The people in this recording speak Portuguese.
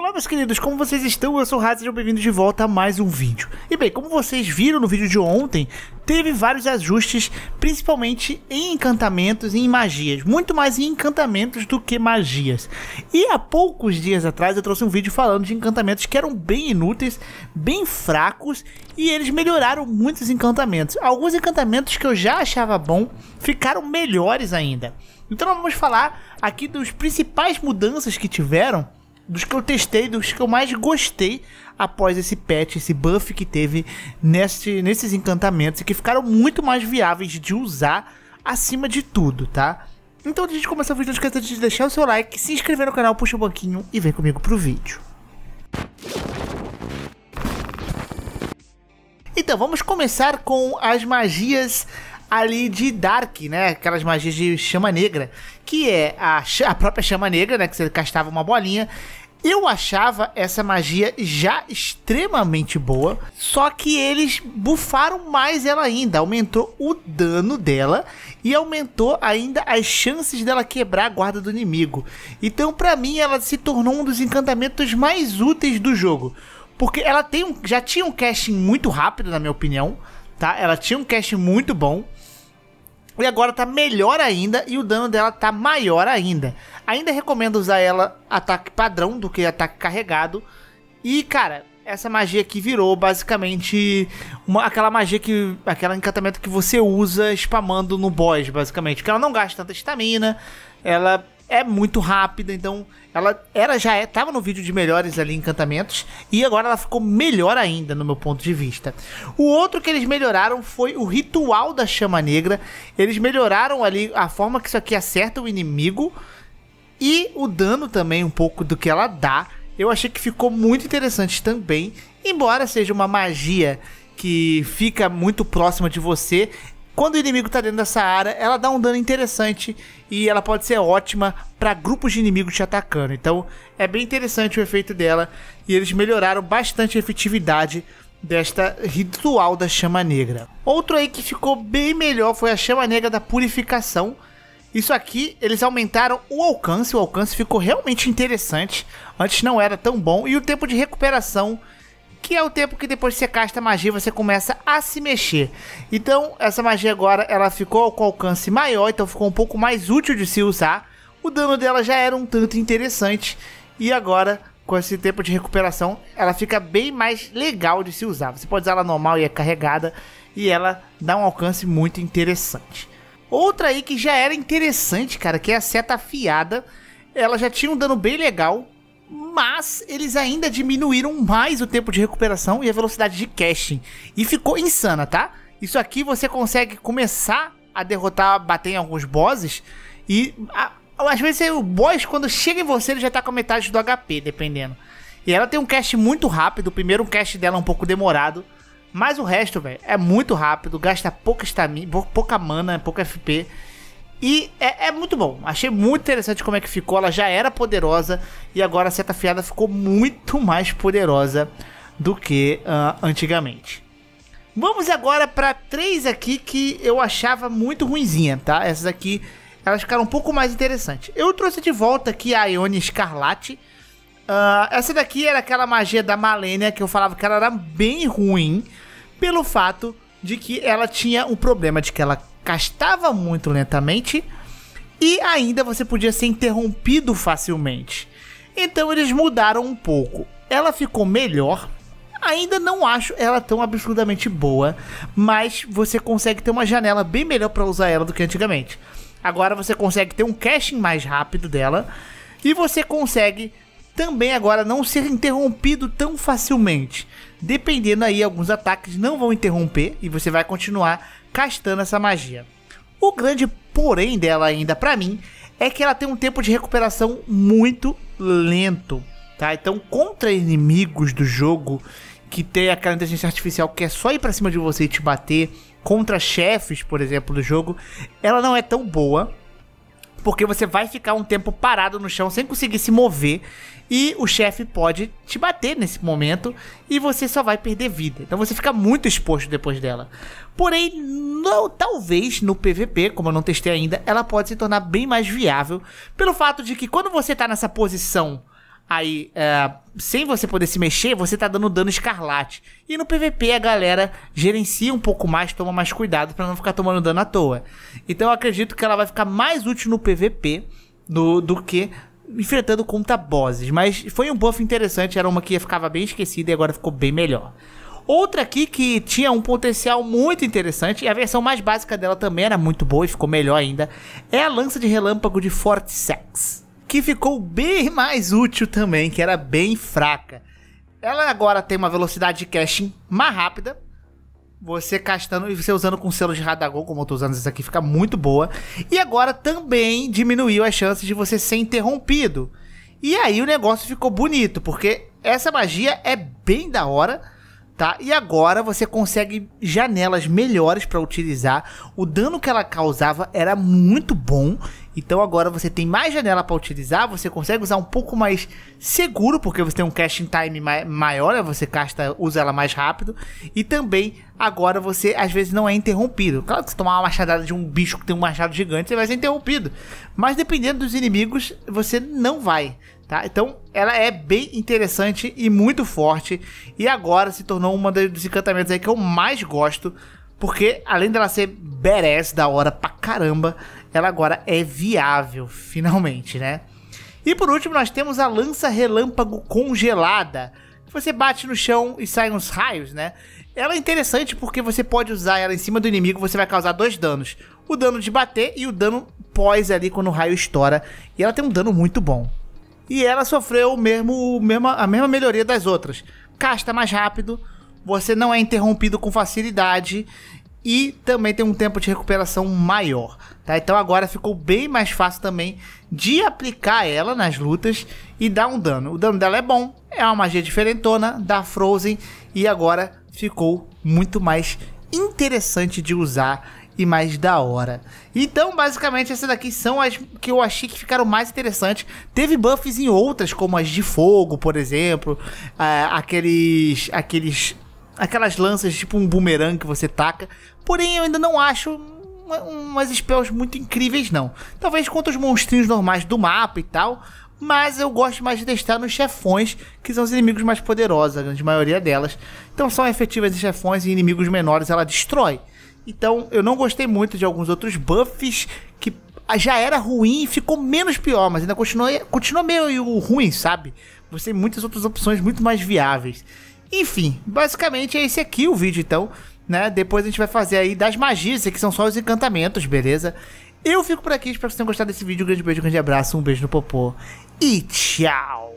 Olá meus queridos, como vocês estão? Eu sou o Rato, sejam bem-vindos de volta a mais um vídeo. E bem, como vocês viram no vídeo de ontem, teve vários ajustes, principalmente em encantamentos e em magias, muito mais em encantamentos do que magias. E há poucos dias atrás eu trouxe um vídeo falando de encantamentos que eram bem inúteis, bem fracos e eles melhoraram muitos encantamentos. Alguns encantamentos que eu já achava bom ficaram melhores ainda. Então vamos falar aqui dos principais mudanças que tiveram dos que eu testei, dos que eu mais gostei após esse patch, esse buff que teve neste, nesses encantamentos e que ficaram muito mais viáveis de usar acima de tudo, tá? Então, antes de começar o vídeo, não esqueça de deixar o seu like, se inscrever no canal, puxa o banquinho e vem comigo pro vídeo. Então, vamos começar com as magias ali de Dark, né? Aquelas magias de chama negra, que é a, a própria chama negra, né? Que você castava uma bolinha. Eu achava essa magia já extremamente boa, só que eles bufaram mais ela ainda, aumentou o dano dela e aumentou ainda as chances dela quebrar a guarda do inimigo. Então, para mim, ela se tornou um dos encantamentos mais úteis do jogo, porque ela tem um, já tinha um casting muito rápido, na minha opinião, tá? Ela tinha um casting muito bom. E agora tá melhor ainda e o dano dela tá maior ainda. Ainda recomendo usar ela ataque padrão do que ataque carregado. E, cara, essa magia que virou basicamente uma, aquela magia que. aquele encantamento que você usa spamando no boss, basicamente. Porque ela não gasta tanta estamina, ela é muito rápida, então ela era já estava é, no vídeo de melhores ali encantamentos e agora ela ficou melhor ainda no meu ponto de vista. O outro que eles melhoraram foi o ritual da chama negra. Eles melhoraram ali a forma que isso aqui acerta o inimigo e o dano também um pouco do que ela dá. Eu achei que ficou muito interessante também, embora seja uma magia que fica muito próxima de você, quando o inimigo tá dentro dessa área, ela dá um dano interessante e ela pode ser ótima para grupos de inimigos te atacando. Então é bem interessante o efeito dela e eles melhoraram bastante a efetividade desta ritual da chama negra. Outro aí que ficou bem melhor foi a chama negra da purificação. Isso aqui, eles aumentaram o alcance, o alcance ficou realmente interessante. Antes não era tão bom e o tempo de recuperação que é o tempo que depois você casta magia, você começa a se mexer. Então, essa magia agora, ela ficou com alcance maior, então ficou um pouco mais útil de se usar. O dano dela já era um tanto interessante, e agora, com esse tempo de recuperação, ela fica bem mais legal de se usar. Você pode usar ela normal e é carregada, e ela dá um alcance muito interessante. Outra aí que já era interessante, cara, que é a seta afiada. Ela já tinha um dano bem legal, mas eles ainda diminuíram mais o tempo de recuperação e a velocidade de casting. E ficou insana, tá? Isso aqui você consegue começar a derrotar, bater em alguns bosses e a, às vezes o boss quando chega em você ele já tá com a metade do HP, dependendo. E ela tem um cast muito rápido, o primeiro cast dela é um pouco demorado, mas o resto, velho, é muito rápido, gasta pouca pouca mana, pouca FP e é, é, muito bom. Achei muito interessante como é que ficou. Ela já era poderosa e agora a seta afiada ficou muito mais poderosa do que uh, antigamente. Vamos agora para três aqui que eu achava muito ruimzinha, tá? Essas aqui, elas ficaram um pouco mais interessantes. Eu trouxe de volta aqui a Ione Escarlate. Uh, ah, essa daqui era aquela magia da Malenia que eu falava que ela era bem ruim pelo fato de que ela tinha um problema de que ela gastava muito lentamente e ainda você podia ser interrompido facilmente. Então eles mudaram um pouco. Ela ficou melhor. Ainda não acho ela tão absurdamente boa, mas você consegue ter uma janela bem melhor para usar ela do que antigamente. Agora você consegue ter um caching mais rápido dela e você consegue também agora não ser interrompido tão facilmente. Dependendo aí, alguns ataques não vão interromper e você vai continuar castando essa magia. O grande porém dela ainda para mim é que ela tem um tempo de recuperação muito lento, tá? Então contra inimigos do jogo que tem aquela inteligência artificial que é só ir para cima de você e te bater, contra chefes, por exemplo, do jogo, ela não é tão boa porque você vai ficar um tempo parado no chão sem conseguir se mover e o chefe pode te bater nesse momento e você só vai perder vida. Então você fica muito exposto depois dela. Porém, não, talvez no PVP, como eu não testei ainda, ela pode se tornar bem mais viável pelo fato de que quando você está nessa posição Aí, é, sem você poder se mexer, você tá dando dano escarlate. E no PVP a galera gerencia um pouco mais, toma mais cuidado para não ficar tomando dano à toa. Então eu acredito que ela vai ficar mais útil no PVP do, do que enfrentando contra bosses. Mas foi um buff interessante, era uma que ficava bem esquecida e agora ficou bem melhor. Outra aqui que tinha um potencial muito interessante, e a versão mais básica dela também era muito boa e ficou melhor ainda, é a lança de relâmpago de Forte Sex que ficou bem mais útil também, que era bem fraca. Ela agora tem uma velocidade de caching mais rápida. Você castando e você usando com selos de Radagol, como eu tô usando isso aqui, fica muito boa. E agora também diminuiu as chances de você ser interrompido. E aí o negócio ficou bonito, porque essa magia é bem da hora tá? E agora você consegue janelas melhores para utilizar. O dano que ela causava era muito bom. Então agora você tem mais janela para utilizar, você consegue usar um pouco mais seguro, porque você tem um casting time ma maior, né? você casta, usa ela mais rápido. E também agora você às vezes não é interrompido. Claro que se tomar uma machadada de um bicho que tem um machado gigante, você vai ser interrompido. Mas dependendo dos inimigos, você não vai tá? Então, ela é bem interessante e muito forte. E agora se tornou uma dos encantamentos aí que eu mais gosto. Porque, além dela ser badass, da hora pra caramba, ela agora é viável, finalmente, né? E por último, nós temos a lança relâmpago congelada. Você bate no chão e saem uns raios, né? Ela é interessante porque você pode usar ela em cima do inimigo, você vai causar dois danos. O dano de bater e o dano pós ali quando o raio estoura. E ela tem um dano muito bom. E ela sofreu mesmo, mesmo, a mesma melhoria das outras. Casta mais rápido, você não é interrompido com facilidade e também tem um tempo de recuperação maior. Tá? Então agora ficou bem mais fácil também de aplicar ela nas lutas e dar um dano. O dano dela é bom, é uma magia diferentona da Frozen e agora ficou muito mais interessante de usar e mais da hora. Então, basicamente, essas daqui são as que eu achei que ficaram mais interessantes. Teve buffs em outras, como as de fogo, por exemplo, aqueles, aqueles, aquelas lanças tipo um boomerang que você taca. Porém, eu ainda não acho umas spells muito incríveis, não. Talvez contra os monstrinhos normais do mapa e tal. Mas eu gosto mais de testar nos chefões, que são os inimigos mais poderosos, a grande maioria delas. Então são efetivas em chefões e inimigos menores ela destrói. Então, eu não gostei muito de alguns outros buffs que já era ruim e ficou menos pior, mas ainda continua, continua meio ruim, sabe? Você tem muitas outras opções muito mais viáveis. Enfim, basicamente é esse aqui o vídeo, então. Né? Depois a gente vai fazer aí das magias, que são só os encantamentos, beleza? Eu fico por aqui, espero que vocês tenham gostado desse vídeo. Um grande beijo, um grande abraço, um beijo no popô e tchau!